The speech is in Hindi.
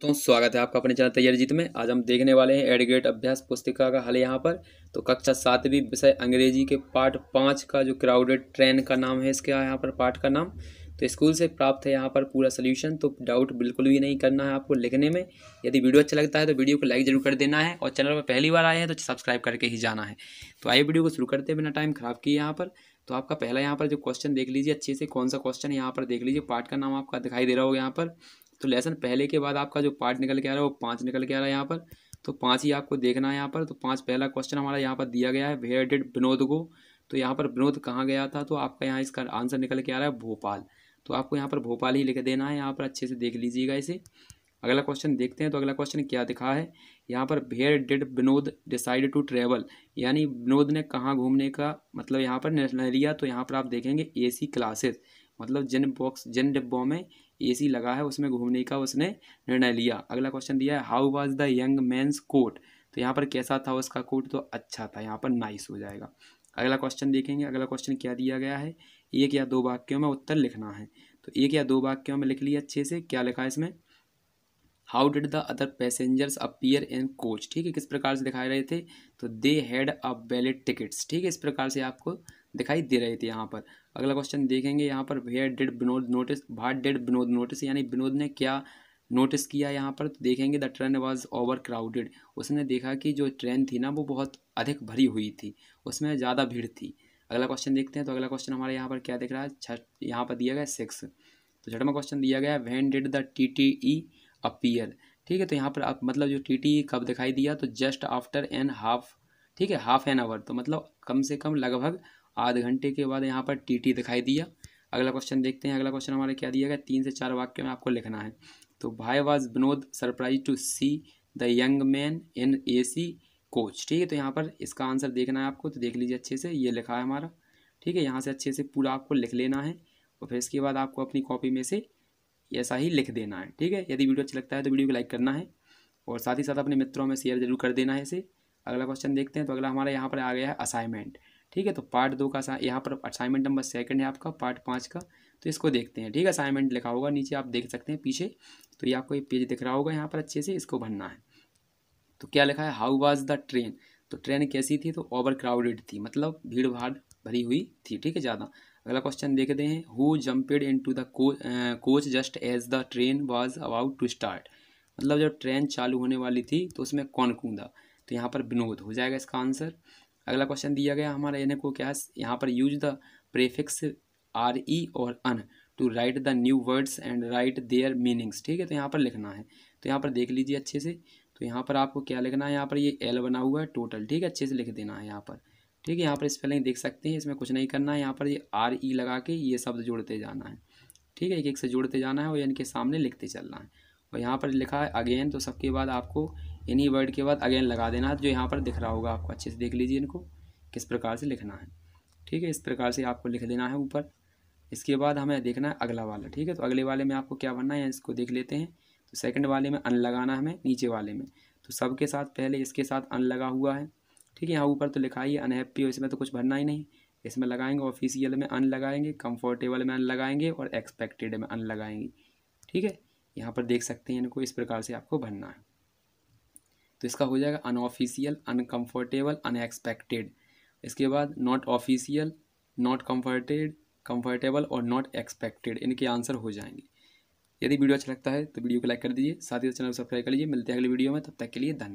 तो स्वागत है आपका अपने चैनल तैयारी जीत में आज हम देखने वाले हैं एडग्रेट अभ्यास पुस्तिका का हल यहाँ पर तो कक्षा सातवीं विषय अंग्रेजी के पार्ट पाँच का जो क्राउडेड ट्रेन का नाम है इसका यहाँ पर पार्ट का नाम तो स्कूल से प्राप्त है यहाँ पर पूरा सोल्यूशन तो डाउट बिल्कुल भी नहीं करना है आपको लिखने में यदि वीडियो अच्छा लगता है तो वीडियो को लाइक जरूर कर देना है और चैनल पर पहली बार आए हैं तो सब्सक्राइब करके ही जाना है तो आइए वीडियो को शुरू करते हैं बिना टाइम खराब किए यहाँ पर तो आपका पहला यहाँ पर जो क्वेश्चन देख लीजिए अच्छे से कौन सा क्वेश्चन यहाँ पर देख लीजिए पार्ट का नाम आपका दिखाई दे रहा होगा यहाँ पर तो लेसन पहले के बाद आपका जो पार्ट निकल के आ रहा है वो पाँच निकल के आ रहा है यहाँ पर तो पाँच ही आपको देखना है यहाँ पर तो पाँच पहला क्वेश्चन हमारा यहाँ पर दिया गया है वेयर डिड विनोद गो तो यहाँ पर विनोद कहाँ गया था तो आपका यहाँ इसका आंसर निकल के आ रहा है भोपाल तो आपको यहाँ पर भोपाल ही लिख देना है यहाँ पर अच्छे से देख लीजिएगा इसे अगला क्वेश्चन देखते हैं तो अगला क्वेश्चन क्या दिखा है यहाँ पर where did Vinod decide to travel यानी विनोद ने कहाँ घूमने का मतलब यहाँ पर निर्णय लिया तो यहाँ पर आप देखेंगे एसी क्लासेस मतलब जिन बॉक्स जिन डिब्बों में एसी लगा है उसमें घूमने का उसने निर्णय लिया अगला क्वेश्चन दिया है how was the young man's coat तो यहाँ पर कैसा था उसका कोट तो अच्छा था यहाँ पर नाइस हो जाएगा अगला क्वेश्चन देखेंगे अगला क्वेश्चन क्या दिया गया है एक या दो वाक्यों में उत्तर लिखना है तो एक या दो वाक्यों में लिख लिया अच्छे से क्या लिखा है इसमें how did the other passengers appear in coach ठीक है किस प्रकार से दिखाए रहे थे तो they had a valid tickets ठीक है इस प्रकार से आपको दिखाई दे रहे थे यहाँ पर अगला क्वेश्चन देखेंगे यहाँ पर where did Vinod notice that did Vinod notice यानी विनोद ने क्या नोटिस किया यहाँ पर तो देखेंगे the train was overcrowded उसने देखा कि जो ट्रेन थी ना वो बहुत अधिक भरी हुई थी उसमें ज़्यादा भीड़ थी अगला क्वेश्चन देखते हैं तो अगला क्वेश्चन हमारे यहाँ पर क्या दिख रहा है छठ यहाँ पर दिया गया सिक्स तो छठवा क्वेश्चन दिया गया when did the T T E appear ठीक है तो यहाँ पर आप मतलब जो टी टी ई कब दिखाई दिया तो जस्ट आफ्टर एन हाफ ठीक है हाफ एन आवर तो मतलब कम से कम लगभग आध घंटे के बाद यहाँ पर टी टी दिखाई दिया अगला क्वेश्चन देखते हैं अगला क्वेश्चन हमारा क्या दिया गया तीन से चार वाक्य में आपको लिखना है तो भाई was Vinod surprise to see the young man in A C coach ठीक है तो यहाँ पर इसका आंसर देखना है आपको तो देख लीजिए अच्छे से ये लिखा है हमारा ठीक है यहाँ से अच्छे से पूरा आपको लिख लेना है और फिर इसके बाद आपको अपनी कॉपी में से ऐसा ही लिख देना है ठीक है यदि वीडियो अच्छा लगता है तो वीडियो को लाइक करना है और साथ ही साथ अपने मित्रों में शेयर जरूर कर देना है इसे अगला क्वेश्चन देखते हैं तो अगला हमारा यहाँ पर आ गया है असाइनमेंट ठीक है तो पार्ट दो का यहाँ पर असाइनमेंट नंबर सेकंड है आपका पार्ट पाँच का तो इसको देखते हैं ठीक है असाइनमेंट लिखा होगा नीचे आप देख सकते हैं पीछे तो ये आपको ये पेज दिख रहा होगा यहाँ पर अच्छे से इसको भरना है तो क्या लिखा है हाउ वाज द ट्रेन तो ट्रेन कैसी थी तो ओवर क्राउडेड थी मतलब भीड़ भाड़ भरी हुई थी ठीक है ज़्यादा अगला क्वेश्चन देखते हैं who jumped into the coach just as the train was about to start मतलब जब ट्रेन चालू होने वाली थी तो उसमें कौन कूदा तो यहाँ पर विनोद हो जाएगा इसका आंसर अगला क्वेश्चन दिया गया हमारा यानी को क्या है यहाँ पर use the prefix R E और un to write the new words and write their meanings ठीक है तो यहाँ पर लिखना है तो यहाँ पर देख लीजिए अच्छे से तो यहाँ पर आपको क्या लिखना है यहाँ पर ये एल बना हुआ है टोटल ठीक है अच्छे से लिख देना है यहाँ पर ठीक है यहाँ पर स्पेलिंग देख सकते हैं इसमें कुछ नहीं करना है यहाँ पर ये आर ई लगा के ये शब्द जोड़ते जाना है ठीक है एक एक से जोड़ते जाना है और इनके सामने लिखते चलना है और यहाँ पर लिखा है अगेन तो सबके बाद आपको इन्हीं वर्ड के बाद अगेन लगा देना है जो यहाँ पर दिख रहा होगा आपको अच्छे से देख लीजिए इनको किस प्रकार से लिखना है ठीक है इस प्रकार से आपको लिख देना है ऊपर इसके बाद हमें देखना है अगला वाला ठीक है तो अगले वाले में आपको क्या बनना है इसको देख लेते हैं तो सेकंड वाले में अन लगाना हमें नीचे वाले में तो सबके साथ पहले इसके साथ अन लगा हुआ है ठीक है यहाँ ऊपर तो लिखा ही है अनहैप्पी हो इसमें तो कुछ भरना ही नहीं इसमें लगाएंगे ऑफिशियल में अन लगाएंगे कम्फर्टेबल में अन लगाएंगे और एक्सपेक्टेड में अन लगाएंगे ठीक है यहाँ पर देख सकते हैं इनको इस प्रकार से आपको भरना है तो इसका हो जाएगा अनऑफिशियल अनकम्फर्टेबल अनएक्सपेक्टेड इसके बाद not official not comforted comfortable और नॉट एक्सपेक्टेड इनके आंसर हो जाएंगे यदि वीडियो अच्छा लगता है तो वीडियो को लाइक कर दीजिए साथ ही चैनल को सब्सक्राइब कर लीजिए मिलते हैं अगले वीडियो में तब तक के लिए धन्यवाद